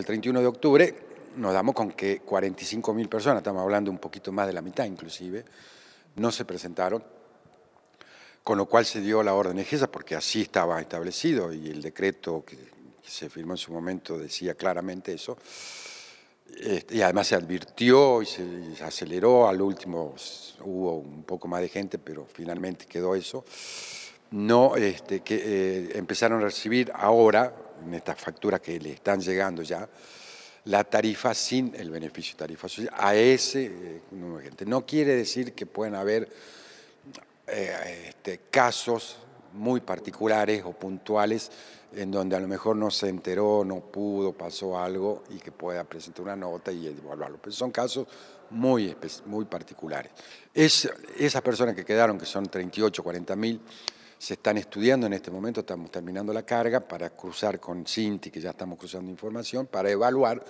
el 31 de octubre nos damos con que 45 mil personas, estamos hablando un poquito más de la mitad inclusive, no se presentaron, con lo cual se dio la orden esa porque así estaba establecido y el decreto que, se firmó en su momento decía claramente eso. Este, y además se advirtió y se, aceleró, al último hubo un poco más de gente, pero finalmente quedó eso. No, este, que eh, empezaron a recibir ahora, en estas facturas que le están llegando ya, la tarifa sin el beneficio tarifa a ese eh, número de gente. No quiere decir que puedan haber eh, este, casos muy particulares o puntuales en donde a lo mejor no se enteró, no pudo, pasó algo y que pueda presentar una nota y evaluarlo. Pero son casos muy, muy particulares. Es, esas personas que quedaron, que son 38, 40 mil, se están estudiando en este momento, estamos terminando la carga para cruzar con Cinti, que ya estamos cruzando información, para evaluar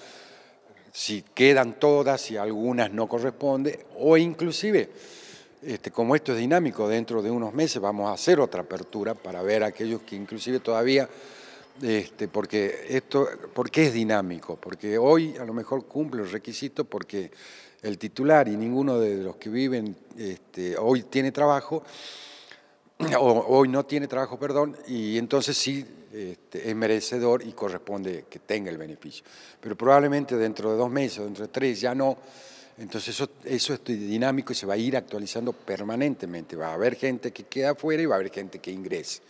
si quedan todas, si algunas no corresponden, o inclusive, este, como esto es dinámico, dentro de unos meses vamos a hacer otra apertura para ver aquellos que inclusive todavía, este, porque esto, qué es dinámico, porque hoy a lo mejor cumple el requisito porque el titular y ninguno de los que viven este, hoy tiene trabajo, hoy no tiene trabajo, perdón, y entonces sí este, es merecedor y corresponde que tenga el beneficio. Pero probablemente dentro de dos meses, dentro de tres, ya no. Entonces eso, eso es dinámico y se va a ir actualizando permanentemente. Va a haber gente que queda afuera y va a haber gente que ingrese.